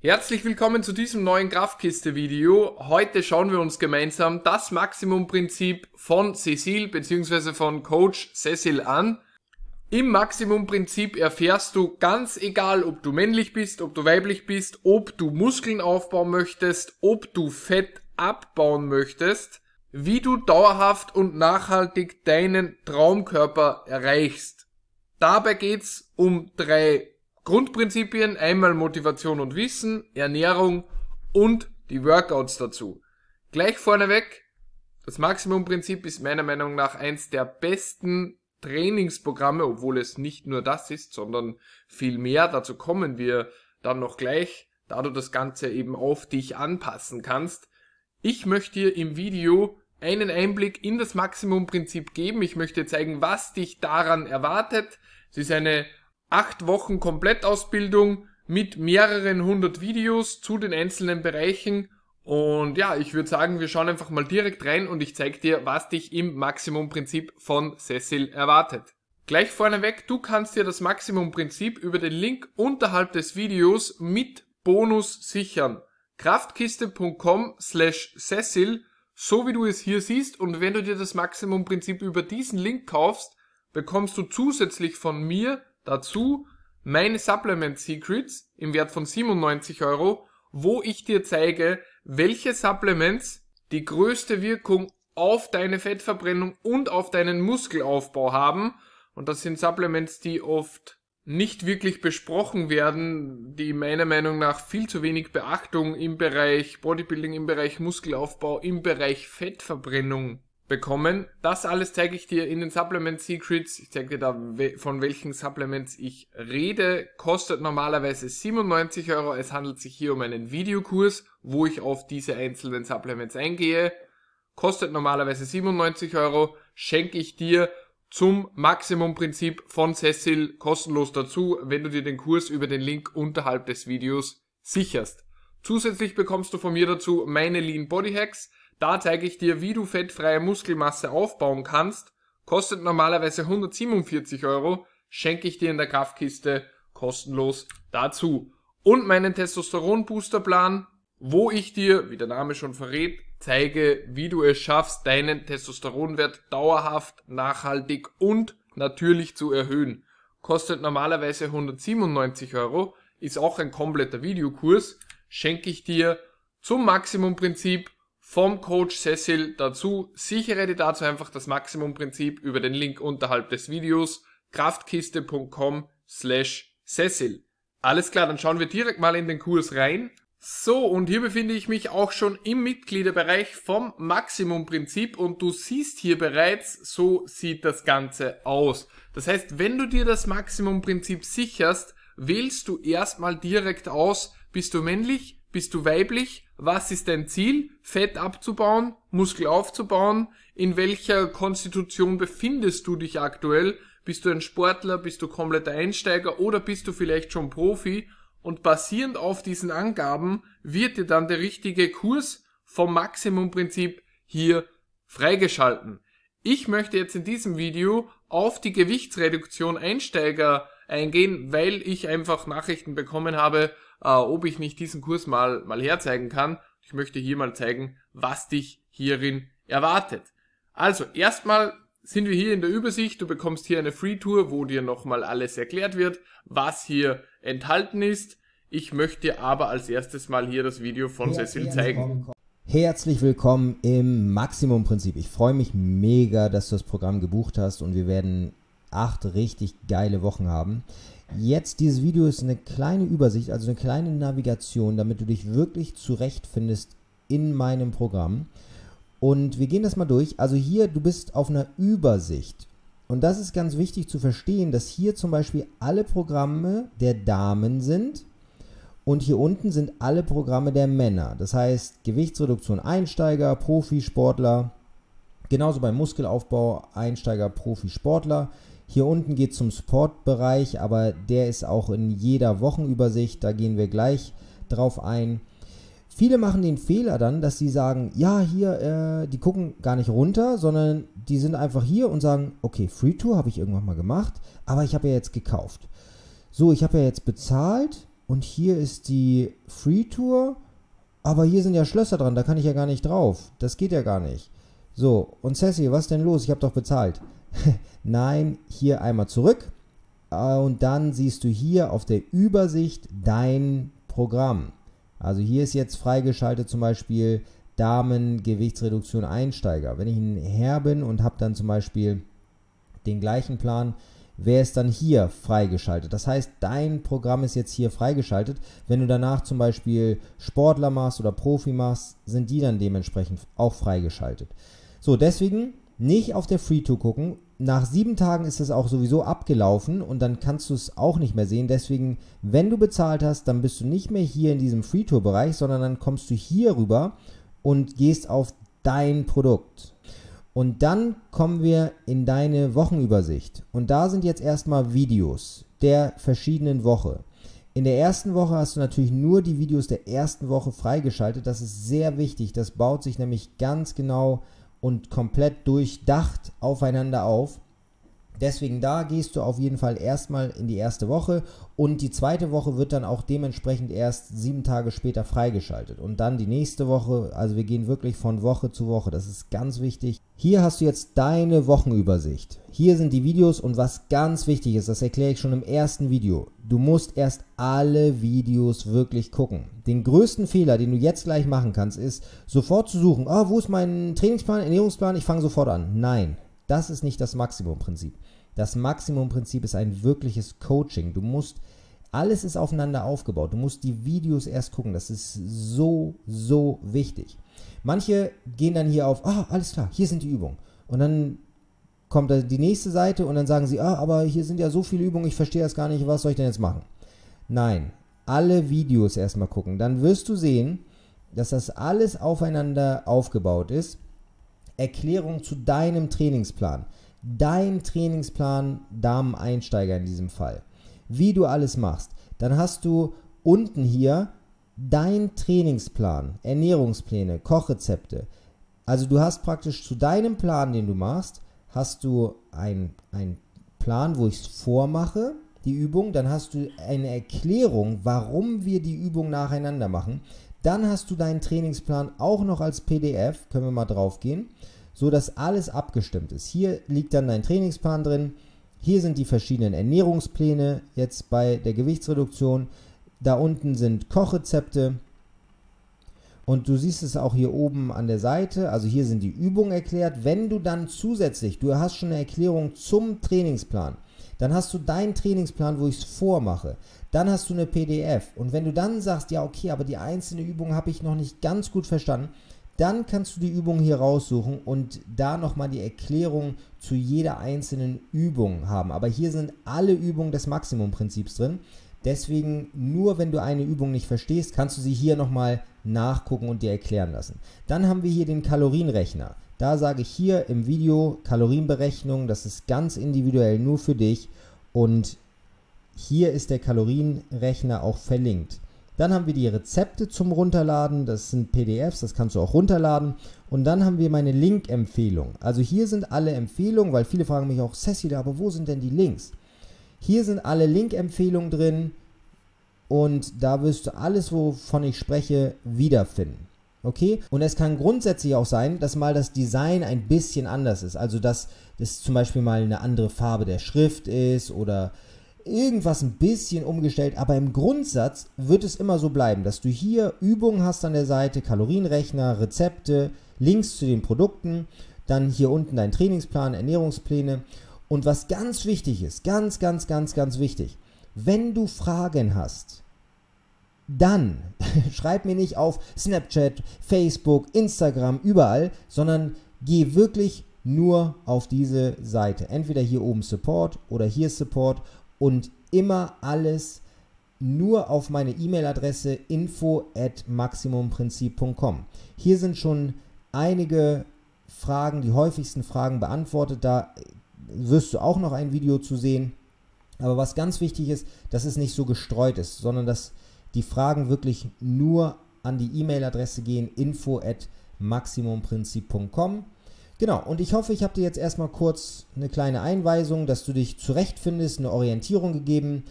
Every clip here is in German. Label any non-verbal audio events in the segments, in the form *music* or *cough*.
Herzlich willkommen zu diesem neuen kraftkiste video Heute schauen wir uns gemeinsam das Maximumprinzip von Cecil bzw. von Coach Cecil an. Im Maximumprinzip erfährst du ganz egal, ob du männlich bist, ob du weiblich bist, ob du Muskeln aufbauen möchtest, ob du Fett abbauen möchtest, wie du dauerhaft und nachhaltig deinen Traumkörper erreichst. Dabei geht's um drei Grundprinzipien, einmal Motivation und Wissen, Ernährung und die Workouts dazu. Gleich vorneweg, das Maximumprinzip ist meiner Meinung nach eins der besten Trainingsprogramme, obwohl es nicht nur das ist, sondern viel mehr. Dazu kommen wir dann noch gleich, da du das Ganze eben auf dich anpassen kannst. Ich möchte dir im Video einen Einblick in das Maximumprinzip geben. Ich möchte zeigen, was dich daran erwartet. Es ist eine acht Wochen Komplettausbildung mit mehreren hundert Videos zu den einzelnen Bereichen. Und ja, ich würde sagen, wir schauen einfach mal direkt rein und ich zeige dir, was dich im Maximumprinzip von Cecil erwartet. Gleich vorneweg, du kannst dir das Maximumprinzip über den Link unterhalb des Videos mit Bonus sichern. Kraftkiste.com slash Cecil, so wie du es hier siehst. Und wenn du dir das Maximumprinzip über diesen Link kaufst, bekommst du zusätzlich von mir Dazu meine Supplement Secrets im Wert von 97 Euro, wo ich dir zeige, welche Supplements die größte Wirkung auf deine Fettverbrennung und auf deinen Muskelaufbau haben. Und das sind Supplements, die oft nicht wirklich besprochen werden, die meiner Meinung nach viel zu wenig Beachtung im Bereich Bodybuilding, im Bereich Muskelaufbau, im Bereich Fettverbrennung bekommen. Das alles zeige ich dir in den Supplement Secrets. Ich zeige dir da, von welchen Supplements ich rede. Kostet normalerweise 97 Euro. Es handelt sich hier um einen Videokurs, wo ich auf diese einzelnen Supplements eingehe. Kostet normalerweise 97 Euro. Schenke ich dir zum Maximumprinzip von Cecil kostenlos dazu, wenn du dir den Kurs über den Link unterhalb des Videos sicherst. Zusätzlich bekommst du von mir dazu meine Lean Body Hacks, da zeige ich dir, wie du fettfreie Muskelmasse aufbauen kannst. Kostet normalerweise 147 Euro, schenke ich dir in der Kraftkiste kostenlos dazu. Und meinen Testosteron-Boosterplan, wo ich dir, wie der Name schon verrät, zeige, wie du es schaffst, deinen Testosteronwert dauerhaft, nachhaltig und natürlich zu erhöhen. Kostet normalerweise 197 Euro, ist auch ein kompletter Videokurs, schenke ich dir zum Maximumprinzip vom Coach Cecil dazu. Sichere dir dazu einfach das Maximumprinzip über den Link unterhalb des Videos kraftkiste.com slash Cecil. Alles klar, dann schauen wir direkt mal in den Kurs rein. So, und hier befinde ich mich auch schon im Mitgliederbereich vom Maximumprinzip und du siehst hier bereits, so sieht das Ganze aus. Das heißt, wenn du dir das Maximumprinzip sicherst, wählst du erstmal direkt aus, bist du männlich, bist du weiblich? Was ist dein Ziel? Fett abzubauen? Muskel aufzubauen? In welcher Konstitution befindest du dich aktuell? Bist du ein Sportler? Bist du kompletter Einsteiger? Oder bist du vielleicht schon Profi? Und basierend auf diesen Angaben wird dir dann der richtige Kurs vom Maximumprinzip hier freigeschalten. Ich möchte jetzt in diesem Video auf die Gewichtsreduktion Einsteiger eingehen, weil ich einfach Nachrichten bekommen habe, äh, ob ich nicht diesen Kurs mal, mal herzeigen kann. Ich möchte hier mal zeigen, was dich hierin erwartet. Also, erstmal sind wir hier in der Übersicht. Du bekommst hier eine Free Tour, wo dir nochmal alles erklärt wird, was hier enthalten ist. Ich möchte aber als erstes mal hier das Video von Herzlich Cecil zeigen. Herzlich willkommen im Maximum-Prinzip. Ich freue mich mega, dass du das Programm gebucht hast und wir werden acht richtig geile Wochen haben. Jetzt, dieses Video ist eine kleine Übersicht, also eine kleine Navigation, damit du dich wirklich zurechtfindest in meinem Programm. Und wir gehen das mal durch. Also hier, du bist auf einer Übersicht. Und das ist ganz wichtig zu verstehen, dass hier zum Beispiel alle Programme der Damen sind und hier unten sind alle Programme der Männer. Das heißt Gewichtsreduktion Einsteiger, Profisportler, genauso beim Muskelaufbau Einsteiger, Profisportler. Hier unten geht es zum Sportbereich, aber der ist auch in jeder Wochenübersicht. Da gehen wir gleich drauf ein. Viele machen den Fehler dann, dass sie sagen, ja, hier, äh, die gucken gar nicht runter, sondern die sind einfach hier und sagen, okay, Free Tour habe ich irgendwann mal gemacht, aber ich habe ja jetzt gekauft. So, ich habe ja jetzt bezahlt und hier ist die Free Tour, aber hier sind ja Schlösser dran, da kann ich ja gar nicht drauf. Das geht ja gar nicht. So, und Sassy, was denn los? Ich habe doch bezahlt. *laughs* Nein, hier einmal zurück. Äh, und dann siehst du hier auf der Übersicht dein Programm. Also hier ist jetzt freigeschaltet zum Beispiel Damen Gewichtsreduktion Einsteiger. Wenn ich ein Herr bin und habe dann zum Beispiel den gleichen Plan, wäre es dann hier freigeschaltet. Das heißt, dein Programm ist jetzt hier freigeschaltet. Wenn du danach zum Beispiel Sportler machst oder Profi machst, sind die dann dementsprechend auch freigeschaltet. So, deswegen nicht auf der Free-Tour gucken. Nach sieben Tagen ist es auch sowieso abgelaufen und dann kannst du es auch nicht mehr sehen. Deswegen, wenn du bezahlt hast, dann bist du nicht mehr hier in diesem Free-Tour-Bereich, sondern dann kommst du hier rüber und gehst auf dein Produkt. Und dann kommen wir in deine Wochenübersicht. Und da sind jetzt erstmal Videos der verschiedenen Woche. In der ersten Woche hast du natürlich nur die Videos der ersten Woche freigeschaltet. Das ist sehr wichtig. Das baut sich nämlich ganz genau und komplett durchdacht aufeinander auf. Deswegen da gehst du auf jeden Fall erstmal in die erste Woche und die zweite Woche wird dann auch dementsprechend erst sieben Tage später freigeschaltet und dann die nächste Woche. Also wir gehen wirklich von Woche zu Woche. Das ist ganz wichtig. Hier hast du jetzt deine Wochenübersicht. Hier sind die Videos und was ganz wichtig ist, das erkläre ich schon im ersten Video. Du musst erst alle Videos wirklich gucken. Den größten Fehler, den du jetzt gleich machen kannst, ist sofort zu suchen, Ah, oh, wo ist mein Trainingsplan, Ernährungsplan, ich fange sofort an. Nein, das ist nicht das Maximumprinzip. Das Maximumprinzip ist ein wirkliches Coaching. Du musst, alles ist aufeinander aufgebaut. Du musst die Videos erst gucken. Das ist so, so wichtig. Manche gehen dann hier auf, ah, alles klar, hier sind die Übungen. Und dann kommt die nächste Seite und dann sagen sie, ah, aber hier sind ja so viele Übungen, ich verstehe das gar nicht, was soll ich denn jetzt machen? Nein, alle Videos erstmal gucken. Dann wirst du sehen, dass das alles aufeinander aufgebaut ist Erklärung zu deinem Trainingsplan. Dein Trainingsplan Damen-Einsteiger in diesem Fall. Wie du alles machst. Dann hast du unten hier dein Trainingsplan, Ernährungspläne, Kochrezepte. Also du hast praktisch zu deinem Plan, den du machst, hast du einen Plan, wo ich es vormache, die Übung, dann hast du eine Erklärung, warum wir die Übung nacheinander machen. Dann hast du deinen Trainingsplan auch noch als PDF, können wir mal drauf gehen, so dass alles abgestimmt ist. Hier liegt dann dein Trainingsplan drin. Hier sind die verschiedenen Ernährungspläne jetzt bei der Gewichtsreduktion. Da unten sind Kochrezepte. Und du siehst es auch hier oben an der Seite. Also hier sind die Übungen erklärt. Wenn du dann zusätzlich, du hast schon eine Erklärung zum Trainingsplan. Dann hast du deinen Trainingsplan, wo ich es vormache. Dann hast du eine PDF. Und wenn du dann sagst, ja, okay, aber die einzelne Übung habe ich noch nicht ganz gut verstanden, dann kannst du die Übung hier raussuchen und da nochmal die Erklärung zu jeder einzelnen Übung haben. Aber hier sind alle Übungen des Maximumprinzips drin. Deswegen nur, wenn du eine Übung nicht verstehst, kannst du sie hier nochmal nachgucken und dir erklären lassen. Dann haben wir hier den Kalorienrechner. Da sage ich hier im Video Kalorienberechnung, das ist ganz individuell nur für dich und hier ist der Kalorienrechner auch verlinkt. Dann haben wir die Rezepte zum Runterladen, das sind PDFs, das kannst du auch runterladen. Und dann haben wir meine Link-Empfehlung. Also hier sind alle Empfehlungen, weil viele fragen mich auch, Sessi, aber wo sind denn die Links? Hier sind alle Link-Empfehlungen drin und da wirst du alles, wovon ich spreche, wiederfinden. Okay? Und es kann grundsätzlich auch sein, dass mal das Design ein bisschen anders ist. Also, dass es zum Beispiel mal eine andere Farbe der Schrift ist oder irgendwas ein bisschen umgestellt, aber im Grundsatz wird es immer so bleiben, dass du hier Übungen hast an der Seite, Kalorienrechner, Rezepte, Links zu den Produkten, dann hier unten dein Trainingsplan, Ernährungspläne und was ganz wichtig ist, ganz, ganz, ganz, ganz wichtig, wenn du Fragen hast, dann *laughs* schreib mir nicht auf Snapchat, Facebook, Instagram, überall, sondern geh wirklich nur auf diese Seite. Entweder hier oben Support oder hier Support und immer alles nur auf meine E-Mail-Adresse info at maximumprinzip.com. Hier sind schon einige Fragen, die häufigsten Fragen beantwortet. Da wirst du auch noch ein Video zu sehen. Aber was ganz wichtig ist, dass es nicht so gestreut ist, sondern dass die Fragen wirklich nur an die E-Mail-Adresse gehen, info at maximumprinzip.com. Genau, und ich hoffe, ich habe dir jetzt erstmal kurz eine kleine Einweisung, dass du dich zurechtfindest, eine Orientierung gegeben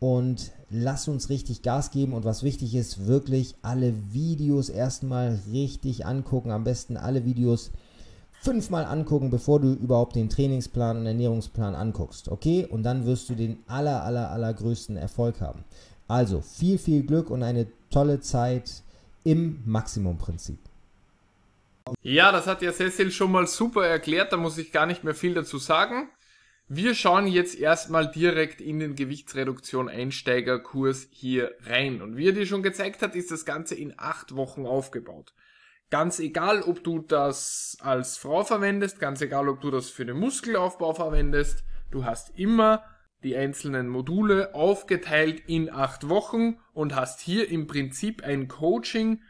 und lass uns richtig Gas geben und was wichtig ist, wirklich alle Videos erstmal richtig angucken, am besten alle Videos fünfmal angucken, bevor du überhaupt den Trainingsplan und Ernährungsplan anguckst, okay? Und dann wirst du den aller, aller, allergrößten Erfolg haben. Also viel, viel Glück und eine tolle Zeit im Maximumprinzip. Ja, das hat ja Cecil schon mal super erklärt, da muss ich gar nicht mehr viel dazu sagen. Wir schauen jetzt erstmal direkt in den Gewichtsreduktion Einsteigerkurs hier rein. Und wie er dir schon gezeigt hat, ist das Ganze in acht Wochen aufgebaut. Ganz egal, ob du das als Frau verwendest, ganz egal, ob du das für den Muskelaufbau verwendest, du hast immer die einzelnen Module aufgeteilt in acht Wochen und hast hier im Prinzip ein Coaching,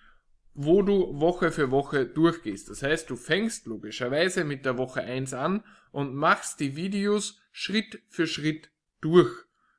wo du Woche für Woche durchgehst. Das heißt, du fängst logischerweise mit der Woche 1 an und machst die Videos Schritt für Schritt durch.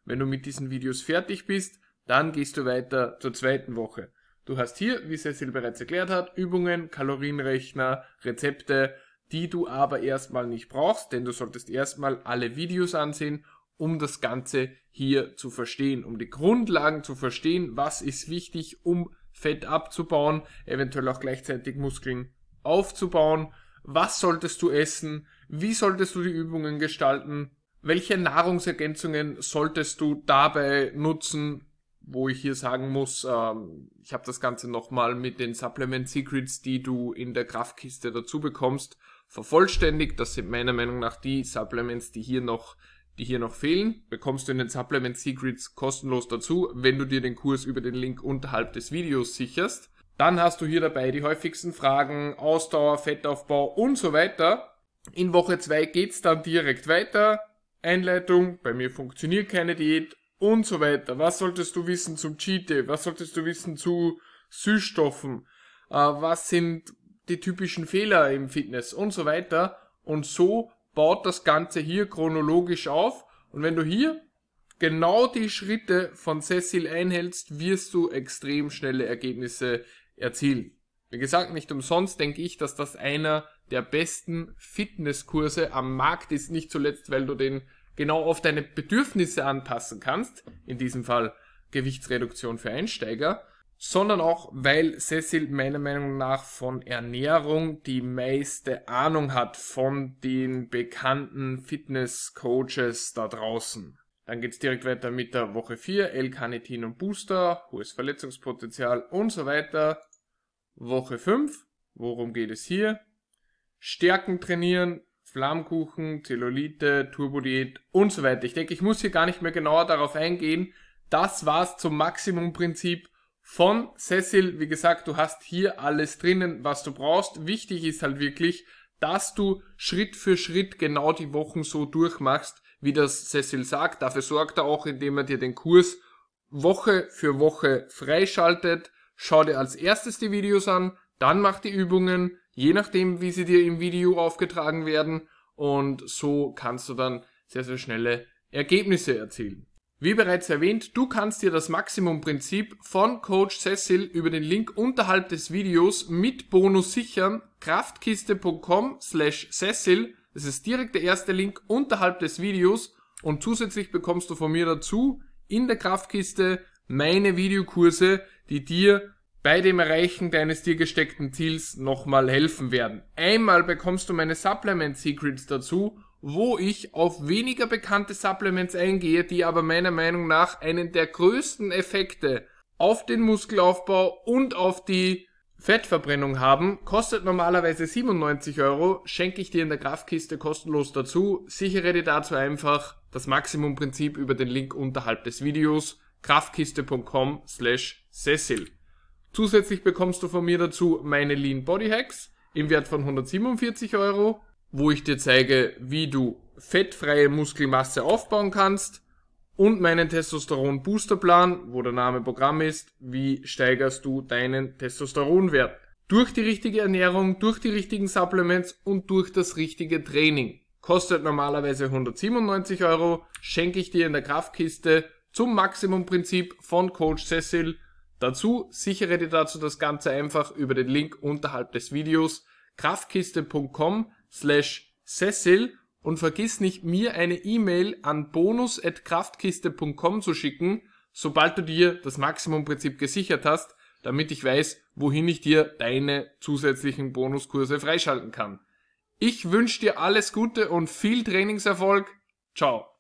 Wenn du mit diesen Videos fertig bist, dann gehst du weiter zur zweiten Woche. Du hast hier, wie Cecil bereits erklärt hat, Übungen, Kalorienrechner, Rezepte, die du aber erstmal nicht brauchst, denn du solltest erstmal alle Videos ansehen um das Ganze hier zu verstehen, um die Grundlagen zu verstehen, was ist wichtig, um Fett abzubauen, eventuell auch gleichzeitig Muskeln aufzubauen, was solltest du essen, wie solltest du die Übungen gestalten, welche Nahrungsergänzungen solltest du dabei nutzen, wo ich hier sagen muss, ähm, ich habe das Ganze nochmal mit den Supplement Secrets, die du in der Kraftkiste dazu bekommst, vervollständigt. Das sind meiner Meinung nach die Supplements, die hier noch die hier noch fehlen, bekommst du in den Supplement Secrets kostenlos dazu, wenn du dir den Kurs über den Link unterhalb des Videos sicherst. Dann hast du hier dabei die häufigsten Fragen, Ausdauer, Fettaufbau und so weiter. In Woche 2 geht's dann direkt weiter. Einleitung, bei mir funktioniert keine Diät und so weiter. Was solltest du wissen zum Cheat Day? Was solltest du wissen zu Süßstoffen? Äh, was sind die typischen Fehler im Fitness und so weiter? Und so baut das Ganze hier chronologisch auf. Und wenn du hier genau die Schritte von Cecil einhältst, wirst du extrem schnelle Ergebnisse erzielen. Wie gesagt, nicht umsonst denke ich, dass das einer der besten Fitnesskurse am Markt ist. Nicht zuletzt, weil du den genau auf deine Bedürfnisse anpassen kannst. In diesem Fall Gewichtsreduktion für Einsteiger sondern auch, weil Cecil meiner Meinung nach von Ernährung die meiste Ahnung hat von den bekannten Fitness-Coaches da draußen. Dann geht's direkt weiter mit der Woche 4, L-Carnitin und Booster, hohes Verletzungspotenzial und so weiter. Woche 5, worum geht es hier? Stärken trainieren, Flammkuchen, Zellulite, Turbodiät und so weiter. Ich denke, ich muss hier gar nicht mehr genauer darauf eingehen. Das war's zum Maximumprinzip von Cecil. Wie gesagt, du hast hier alles drinnen, was du brauchst. Wichtig ist halt wirklich, dass du Schritt für Schritt genau die Wochen so durchmachst, wie das Cecil sagt. Dafür sorgt er auch, indem er dir den Kurs Woche für Woche freischaltet. Schau dir als erstes die Videos an, dann mach die Übungen, je nachdem, wie sie dir im Video aufgetragen werden. Und so kannst du dann sehr, sehr schnelle Ergebnisse erzielen. Wie bereits erwähnt, du kannst dir das Maximum-Prinzip von Coach Cecil über den Link unterhalb des Videos mit Bonus sichern, kraftkiste.com slash Cecil, das ist direkt der erste Link unterhalb des Videos und zusätzlich bekommst du von mir dazu in der Kraftkiste meine Videokurse, die dir bei dem Erreichen deines dir gesteckten Ziels nochmal helfen werden. Einmal bekommst du meine Supplement Secrets dazu wo ich auf weniger bekannte Supplements eingehe, die aber meiner Meinung nach einen der größten Effekte auf den Muskelaufbau und auf die Fettverbrennung haben, kostet normalerweise 97 Euro, schenke ich dir in der Kraftkiste kostenlos dazu, sichere dir dazu einfach das Maximumprinzip über den Link unterhalb des Videos kraftkiste.com slash Cecil. Zusätzlich bekommst du von mir dazu meine Lean Body Hacks im Wert von 147 Euro, wo ich dir zeige, wie du fettfreie Muskelmasse aufbauen kannst und meinen Testosteron Boosterplan, wo der Name Programm ist, wie steigerst du deinen Testosteronwert durch die richtige Ernährung, durch die richtigen Supplements und durch das richtige Training. Kostet normalerweise 197 Euro, schenke ich dir in der Kraftkiste zum Maximumprinzip von Coach Cecil. Dazu sichere dir dazu das Ganze einfach über den Link unterhalb des Videos kraftkiste.com slash Cecil und vergiss nicht, mir eine E-Mail an bonus.kraftkiste.com zu schicken, sobald du dir das Maximumprinzip gesichert hast, damit ich weiß, wohin ich dir deine zusätzlichen Bonuskurse freischalten kann. Ich wünsche dir alles Gute und viel Trainingserfolg. Ciao.